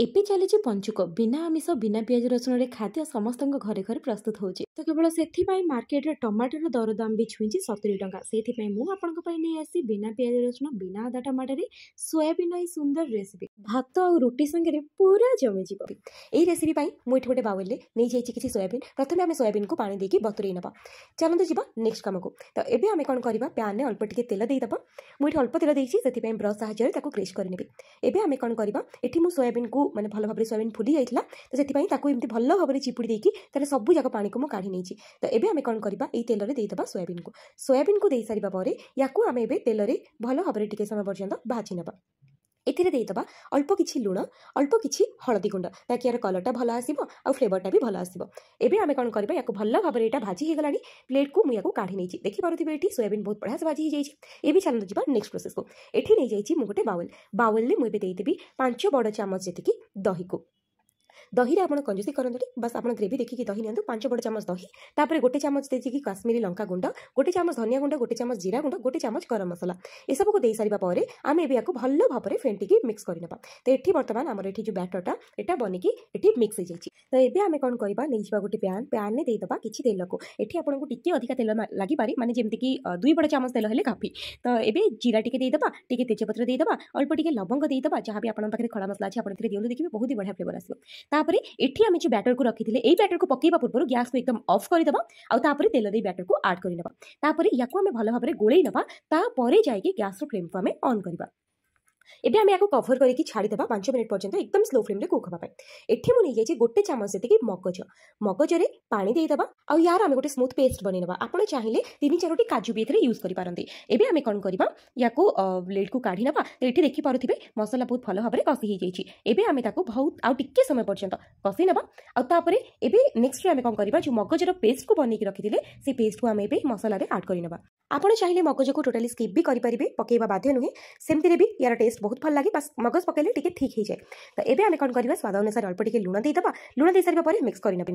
ଏବେ ଚାଲିଛି ପଞ୍ଚୁକ ବିନା ଆମିଷ ବିନା ପିଆଜ ରସୁଣରେ ଖାଦ୍ୟ ସମସ୍ତଙ୍କ ଘରେ ଘରେ ପ୍ରସ୍ତୁତ ହେଉଛି ତ କେବଳ ସେଥିପାଇଁ ମାର୍କେଟରେ ଟମାଟୋର ଦରଦାମ ବି ଛୁଇଁଛି ସତୁରି ଟଙ୍କା ସେଇଥିପାଇଁ ମୁଁ ଆପଣଙ୍କ ପାଇଁ ନେଇ ଆସି ବିନା ପିଆଜ ରସୁଣ ବିନା ଅଦା ଟମାଟୋରେ ସୋୟାବିନ୍ ଏଇ ସୁନ୍ଦର ରେସିପି ଭାତ ଆଉ ରୁଟି ସାଙ୍ଗରେ ପୁରା ଜମିଯିବ ଏହି ରେସିପି ପାଇଁ ମୁଁ ଏଠି ଗୋଟେ ବାଉଲରେ ନେଇଯାଇଛି କିଛି ସୋୟାବିନ୍ ପ୍ରଥମେ ଆମେ ସୋୟାବିନ୍କୁ ପାଣି ଦେଇକି ବତୁରେଇ ନେବା ଚାଲନ୍ତୁ ଯିବା ନେକ୍ସଟ କାମକୁ ତ ଏବେ ଆମେ କ'ଣ କରିବା ପ୍ୟାନ୍ରେ ଅଳ୍ପ ଟିକେ ତେଲ ଦେଇଦେବା ମୁଁ ଏଠି ଅଳ୍ପ ତେଲ ଦେଇଛି ସେଥିପାଇଁ ବ୍ରସ୍ ସାହାଯ୍ୟରେ ତାକୁ କ୍ରିସ୍ କରିନେବି ଏବେ ଆମେ କ'ଣ କରିବା ଏଠି ମୁଁ ସୋୟାବିନ୍କୁ ମାନେ ଭଲ ଭାବରେ ସୋୟାବିନ୍ ଫୁଲି ଯାଇଥିଲା ତ ସେଥିପାଇଁ ତାକୁ ଏମିତି ଭଲ ଭାବରେ ଚିପୁଡ଼ି ଦେଇକି ତା'ର ସବୁ ଯାକ ପାଣିକୁ ମୁଁ କାଢ଼ି ନେଇଛି ତ ଏବେ ଆମେ କ'ଣ କରିବା ଏଇ ତେଲରେ ଦେଇଦେବା ସୋୟାବିନ୍କୁ ସୋୟାବିନ୍କୁ ଦେଇସାରିବା ପରେ ୟାକୁ ଆମେ ଏବେ ତେଲରେ ଭଲ ଭାବରେ ଟିକେ ସମୟ ପର୍ଯ୍ୟନ୍ତ ଭାଜି ନେବା ଏଥିରେ ଦେଇଦେବା ଅଳ୍ପ କିଛି ଲୁଣ ଅଳ୍ପ କିଛି ହଳଦୀ ଗୁଣ୍ଡ ତାକି ଏହାର କଲର୍ଟା ଭଲ ଆସିବ ଆଉ ଫ୍ଲେଭର୍ଟା ବି ଭଲ ଆସିବ ଏବେ ଆମେ କ'ଣ କରିବା ୟାକୁ ଭଲ ଭାବରେ ଏଇଟା ଭାଜି ହେଇଗଲାଣି ପ୍ଲେଟ୍କୁ ମୁଁ ୟାକୁ କାଢ଼ି ନେଇଛି ଦେଖିପାରୁଥିବେ ଏଠି ସୋୟାବିନ୍ ବହୁତ ବଢ଼ିଆ ସେ ଭାଜି ହେଇଯାଇଛି ଏବେ ଚାଲନ୍ତୁ ଯିବା ନେକ୍ସଟ ପ୍ରୋସେସ୍କୁ ଏଠି ନେଇଯାଇଛି ମୁଁ ଗୋଟେ ବାଉଲ୍ ବାଉଲ୍ରେ ମୁଁ ଏବେ ଦେଇଦେବି ପାଞ୍ଚ ବଡ଼ ଚାମଚ ଯେତିକି ଦହିକୁ ଦହିରେ ଆପଣ କଞ୍ଜୁସି କରନ୍ତୁନି ବାସ୍ ଆପଣ ଗ୍ରେଭି ଦେଖିକି ଦହି ନିଅନ୍ତୁ ପାଞ୍ଚ ବଡ଼ ଚାମଚ ଦହି ତାପରେ ଗୋଟେ ଚାମଚ ଦେଇକି କାଶ୍ମୀରୀ ଲଙ୍କା ଗୁଣ୍ଡ ଗୋଟେ ଚାମଚ ଧନିଆ ଗୁଣ୍ଡ ଗୋଟେ ଚାମଚ ଜିରା ଗୁଣ୍ଡ ଗୋଟେ ଚାମଚ ଗରମ ମସଲା ଏସବୁକୁ ଦେଇସାରିବା ପରେ ଆମେ ଏବେ ୟାକୁ ଭଲ ଭାବରେ ଫେଣ୍ଟିକି ମିକ୍ସ କରିନେବା ତ ଏଠି ବର୍ତ୍ତମାନ ଆମର ଏଠି ଯେଉଁ ବ୍ୟାଟରଟା ଏଟା ବନିକି ଏଠି ମିକ୍ସ ହେଇଯାଇଛି ତ ଏବେ ଆମେ କ'ଣ କରିବା ନେଇଯିବା ଗୋଟେ ପ୍ୟାନ୍ ପ୍ୟାନ୍ରେ ଦେଇଦେବା କିଛି ତେଲକୁ ଏଠି ଆପଣଙ୍କୁ ଟିକେ ଅଧିକା ତେଲ ଲାଗିପାରେ ମାନେ ଯେମିତିକି ଦୁଇ ବଡ଼ ଚାମଚ ତେଲ ହେଲେ କାଫି ତ ଏବେ ଜିରା ଟିକେ ଦେଇଦେବା ଟିକେ ତେଜପତ୍ର ଦେଇଦେବା ଅଳ୍ପ ଟିକେ ଲବଙ୍ଗ ଦେଇଦେବା ଯାହା ବି ଆପଣଙ୍କ ପାଖରେ ଖଡ଼ା ମସଲା ଅଛି ଆପଣ ଏଥିରେ ଦିଅନ୍ତୁ ଦେଖିବେ ବହୁତ ବଢ଼ିଆ ଫ୍ଲେଭର ଆସିବ ତା তপরে এতিয়া আমি যে ব্যাটারକୁ ৰাখি থৈলে এই ব্যাটারক পকাইবা পূৰ্বৰ গ्यासক একদম অফ কৰি দবা আৰু তাৰ পৰা তেলৰেই ব্যাটারক এড কৰি লবা তাৰ পৰা ইয়াক আমি ভালভাৱে গোলাই লবা তাৰ পৰাই جايকে গ्यासৰ ফ্লেমটো আমি অন কৰিবা এভি আমি আক কভার কৰি কি ছাড়ি দেবা 5 মিনিট পৰ্যন্ত একদম स्लो ফ্ৰেমৰে কুক কৰিব পাৰে এতিয়া মই লৈ جايছি গोटे চামচৰতে কি মগজ মগজৰে পানী দি দবা আৰু ইয়াৰ আমি গोटे স্মুথ পেষ্ট বনি লবা আপোনাই চাহিলে তিনি চাৰিটা কাজু বিথৰে ইউজ কৰি পৰন্তি এভি আমি কোন কৰিবো ইয়াকো ব্লেডক কাঢ়ি নাপা এতিয়া দেখি পৰতিবে মছলা বহুত ভাল হ'বৰে কসি হৈ যায়েছি এভি আমি তাকো বহুত আৰু টিকে সময় পৰ্যন্ত কসি নাবা আৰু তাৰ পৰে এভি নেক্সট আমি কোন কৰিবো যে মগজৰ পেষ্টক বনি কৰি ৰাখি দিলে সেই পেষ্টক আমি এই মছলাৰে এড কৰি লবা আপোনাই চাহিলে মগজক টটালি স্কিপো কৰি পৰিবে পকৈবা বাধ্য নহয় সিম্পলিৰে বি ইয়াৰ টেস্ট বহুত ভাল লাগে বাস ମଗଜ ପକାଇଲେ ଟିକେ ଠିକ୍ ହେଇଯାଏ ତ ଏବେ ଆମେ କ'ଣ କରିବା ସ୍ୱାଦ ଅନୁସାରେ ଅଳ୍ପ ଟିକେ ଲୁଣ ଦେଇଦେବା ଲୁଣ ଦେଇସାରିବା ପରେ ମିକ୍ସ କରି ନେବା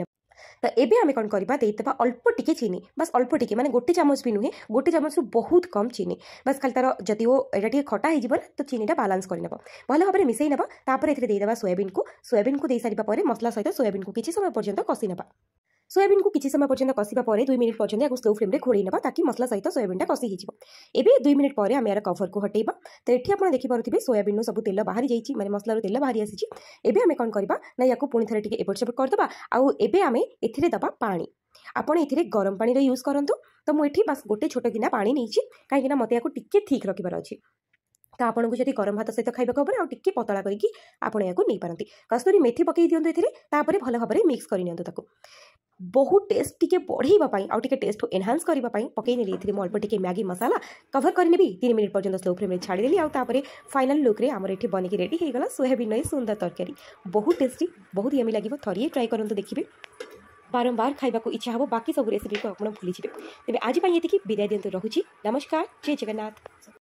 ତ ଏବେ ଆମେ କ'ଣ କରିବା ଦେଇଦେବା ଅଳ୍ପ ଟିକେ ଚିନି ବାସ୍ ଅଳ୍ପ ଟିକେ ମାନେ ଗୋଟେ ଚାମଚ ବି ନୁହେଁ ଗୋଟେ ଚାମଚରୁ ବହୁତ କମ୍ ଚିନି ବାସ୍ ଖାଲି ତା'ର ଯଦି ଓ ଏଇଟା ଟିକେ ଖଟା ହେଇଯିବ ନା ତ ଚିନିଟା ବାଲାନ୍ସ କରିନେବ ଭଲ ଭାବରେ ମିଶାଇ ନେବା ତାପରେ ଏଥିରେ ଦେଇଦେବା ସୋୟାବିନ୍କୁ ସୋୟାବିନ୍କୁ ଦେଇସାରିବା ପରେ ମସଲା ସହିତ ସୋୟାବିନ୍କୁ କିଛି ସମୟ ପର୍ଯ୍ୟନ୍ତ କଷି ନେବା ସୋୟାବିନ୍କୁ କିଛି ସମୟ ପର୍ଯ୍ୟନ୍ତ କଷିବା ପରେ ଦୁଇ ମିନିଟ୍ ପର୍ଯ୍ୟନ୍ତ ଏହାକୁ ସ୍ଲୋ ଫ୍ଲେମ୍ରେ ଘୋଡ଼େଇ ନେବା ତାକି ମସଲା ସହିତ ସୋୟାବିନ୍ଟା କଷି ହୋଇଯିବ ଏବେ ଦୁଇ ମିନିଟ୍ ପରେ ଆମେ ଏହାର କଭରକୁ ହଟେଇବା ତ ଏଠି ଆପଣ ଦେଖିପାରୁଥିବେ ସୋୟାବିନ୍ରୁ ସବୁ ତେଲ ବାହାରି ଯାଇଛି ମାନେ ମସଲାରୁ ତେଲ ବାହାରି ଆସିଛି ଏବେ ଆମେ କ'ଣ କରିବା ନା ୟାକୁ ପୁଣି ଥରେ ଟିକେ ଏପଟ ସେପଟ କରିଦେବା ଆଉ ଏବେ ଆମେ ଏଥିରେ ଦେବା ପାଣି ଆପଣ ଏଥିରେ ଗରମ ପାଣିର ୟୁଜ୍ କରନ୍ତୁ ତ ମୁଁ ଏଠି ବାସ୍ ଗୋଟେ ଛୋଟ ଗିନା ପାଣି ନେଇଛି କାହିଁକିନା ମୋତେ ୟାକୁ ଟିକେ ଠିକ୍ ରଖିବାର ଅଛି ତ ଆପଣଙ୍କୁ ଯଦି ଗରମ ଭାତ ସହିତ ଖାଇବାକୁ ହେବ ଆଉ ଟିକେ ପତଳା କରିକି ଆପଣ ଏହାକୁ ନେଇପାରନ୍ତି କସ୍ତୁରୀ ମେଥି ପକାଇ ଦିଅନ୍ତୁ ଏଥିରେ ତାପରେ ଭଲ ଭାବରେ ମିକ୍ସ କରିନିଅନ୍ତୁ ତାକୁ বহুত টেস্টিকে বঢ়াইবা পায় আৰু টেসট টু এনহ্যান্স কৰিব পায় পকাই নিদি থি ম অলপ টিকে ম্যাগি মসালা কভার কৰি নিবি 3 মিনিট পৰ্যন্ত সউফৰ মেছালি দিলি আৰু তাৰ পাৰে ফাইনাল লুকৰে আমৰ এতি বনি গে ৰেডি হৈ গলা সোহেবি নহয় সুন্দৰ তৰকাৰি বহুত টেস্টি বহুত এম লাগিব থৰি ট্রাই কৰেন ত দেখিবে بارবাৰ খাইবা কো ইচ্ছা হব বাকি সব ৰেসিপি কো আপোনাৰ ভুলি চিদে ত আজি পই এতি কি বিৰিয়ানি ত ৰহুচি নমস্কাৰ জয় জগন্নাথ